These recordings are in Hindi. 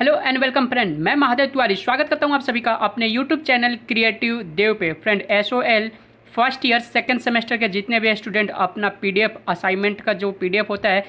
हेलो एंड वेलकम फ्रेंड मैं महादेव तिवारी स्वागत करता हूं आप सभी का अपने यूट्यूब चैनल क्रिएटिव देव पे friend S O L first year second semester के जितने भी स्टूडेंट अपना पीडीएफ असाइनमेंट का जो पीडीएफ होता है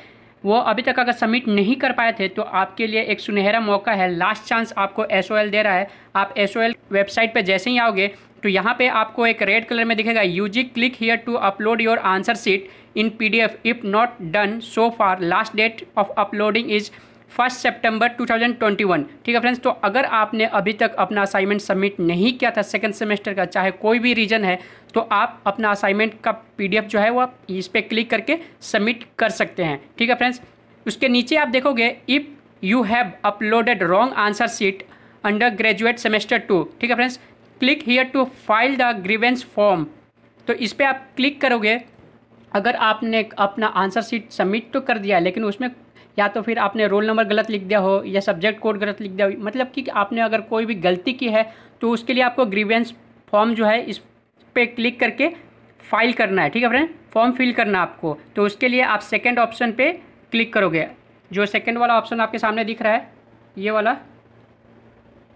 वो अभी तक अगर सबमिट नहीं कर पाए थे तो आपके लिए एक सुनहरा मौका है लास्ट चांस आपको एस दे रहा है आप एस वेबसाइट पर जैसे ही आओगे तो यहाँ पर आपको एक रेड कलर में दिखेगा you click here to upload your answer sheet in P if not done so far last date of uploading is first twenty one ठीक है फ्रेंड्स तो अगर आपने अभी तक अपना असाइनमेंट सबमिट नहीं किया था सेकेंड सेमेस्टर का चाहे कोई भी रीजन है तो आप अपना असाइनमेंट का पीडीएफ जो है वो आप इस पर क्लिक करके सबमिट कर सकते हैं ठीक है फ्रेंड्स उसके नीचे आप देखोगे if you have uploaded wrong answer sheet under graduate semester two ठीक है friends click here to file the grievance form तो इस पर आप क्लिक करोगे अगर आपने अपना आंसर सीट सबमिट तो कर दिया लेकिन उसमें या तो फिर आपने रोल नंबर गलत लिख दिया हो या सब्जेक्ट कोड गलत लिख दिया हो मतलब कि आपने अगर कोई भी गलती की है तो उसके लिए आपको ग्रीवेंस फॉर्म जो है इस पर क्लिक करके फाइल करना है ठीक है फ्रेंड फॉर्म फिल करना आपको तो उसके लिए आप सेकेंड ऑप्शन पर क्लिक करोगे जो सेकेंड वाला ऑप्शन आपके सामने दिख रहा है ये वाला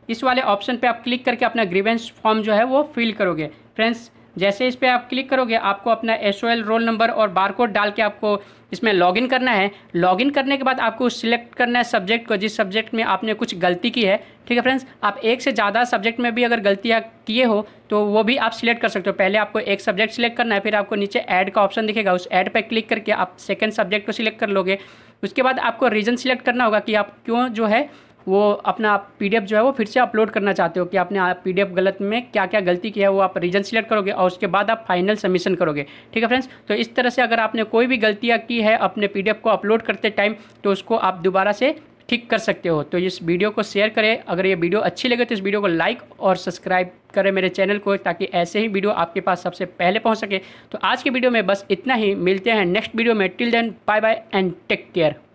इस वाले ऑप्शन पे आप क्लिक करके अपना ग्रीवेंस फॉर्म जो है वो फिल करोगे फ्रेंड्स जैसे इस पर आप क्लिक करोगे आपको अपना एस रोल नंबर और बारकोड डाल के आपको इसमें लॉगिन करना है लॉगिन करने के बाद आपको सिलेक्ट करना है सब्जेक्ट को जिस सब्जेक्ट में आपने कुछ गलती की है ठीक है फ्रेंड्स आप एक से ज़्यादा सब्जेक्ट में भी अगर गलतियाँ किए हो तो वो भी आप सिलेक्ट कर सकते हो पहले आपको एक सब्जेक्ट सिलेक्ट करना है फिर आपको नीचे ऐड का ऑप्शन दिखेगा उस ऐड पर क्लिक करके आप सेकेंड सब्जेक्ट को सिलेक्ट कर लोगे उसके बाद आपको रीज़न सिलेक्ट करना होगा कि आप क्यों जो है वो अपना पी जो है वो फिर से अपलोड करना चाहते हो कि आपने पी गलत में क्या क्या गलती किया है वो आप रीजन सिलेक्ट करोगे और उसके बाद आप फाइनल सबमिशन करोगे ठीक है फ्रेंड्स तो इस तरह से अगर आपने कोई भी गलतियाँ की है अपने पी को अपलोड करते टाइम तो उसको आप दोबारा से ठीक कर सकते हो तो इस वीडियो को शेयर करें अगर ये वीडियो अच्छी लगे तो इस वीडियो को लाइक और सब्सक्राइब करें मेरे चैनल को ताकि ऐसे ही वीडियो आपके पास सबसे पहले पहुंच सके तो आज के वीडियो में बस इतना ही मिलते हैं नेक्स्ट वीडियो में till then bye bye and take care